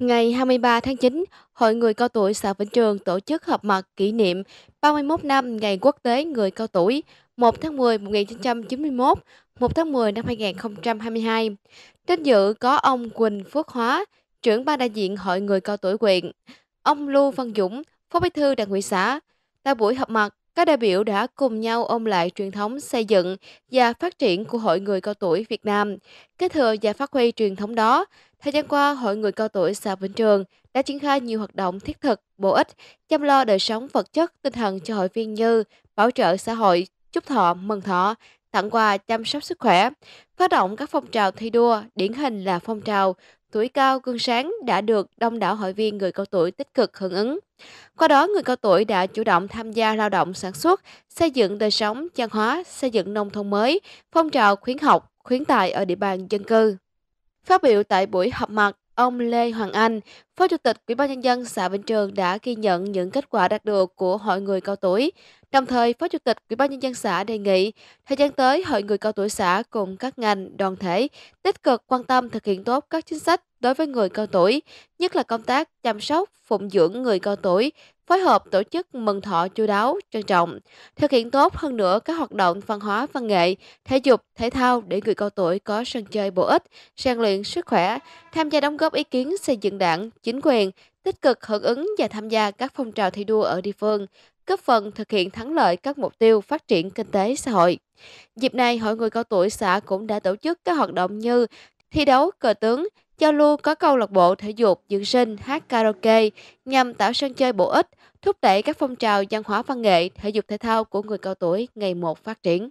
Ngày 23 tháng 9, Hội người cao tuổi xã Vĩnh Trường tổ chức họp mặt kỷ niệm 31 năm Ngày Quốc tế Người cao tuổi 1 tháng 10 1991, 1 tháng 10 năm 2022. Trên dự có ông Quỳnh Phước Hóa, trưởng ban đại diện Hội người cao tuổi huyện, ông Lưu Văn Dũng, phó bí thư đảng ủy xã. Tại buổi họp mặt, các đại biểu đã cùng nhau ôm lại truyền thống xây dựng và phát triển của Hội người cao tuổi Việt Nam. Kế thừa và phát huy truyền thống đó, thời gian qua, Hội người cao tuổi xã Vĩnh Trường đã triển khai nhiều hoạt động thiết thực, bổ ích, chăm lo đời sống vật chất, tinh thần cho hội viên như bảo trợ xã hội, chúc thọ, mừng thọ, tặng quà chăm sóc sức khỏe, phát động các phong trào thi đua, điển hình là phong trào tuổi cao gương sáng đã được đông đảo hội viên người cao tuổi tích cực hưởng ứng. Qua đó, người cao tuổi đã chủ động tham gia lao động sản xuất, xây dựng đời sống, văn hóa, xây dựng nông thôn mới, phong trào khuyến học, khuyến tài ở địa bàn dân cư. Phát biểu tại buổi họp mặt, ông Lê Hoàng Anh, Phó Chủ tịch Ủy ban nhân dân xã Vĩnh Trường đã ghi nhận những kết quả đạt được của hội người cao tuổi, Đồng thời, Phó Chủ tịch Ủy ban nhân dân xã đề nghị thời gian tới hội người cao tuổi xã cùng các ngành, đoàn thể tích cực quan tâm thực hiện tốt các chính sách đối với người cao tuổi, nhất là công tác chăm sóc, phụng dưỡng người cao tuổi phối hợp tổ chức mừng thọ chú đáo, trân trọng, thực hiện tốt hơn nữa các hoạt động văn hóa văn nghệ, thể dục, thể thao để người cao tuổi có sân chơi bổ ích, rèn luyện sức khỏe, tham gia đóng góp ý kiến xây dựng đảng, chính quyền, tích cực hưởng ứng và tham gia các phong trào thi đua ở địa phương, góp phần thực hiện thắng lợi các mục tiêu phát triển kinh tế xã hội. Dịp này, Hội người cao tuổi xã cũng đã tổ chức các hoạt động như thi đấu cờ tướng, Giao lưu có câu lạc bộ thể dục, dưỡng sinh, hát karaoke nhằm tạo sân chơi bổ ích, thúc đẩy các phong trào văn hóa văn nghệ, thể dục thể thao của người cao tuổi ngày một phát triển.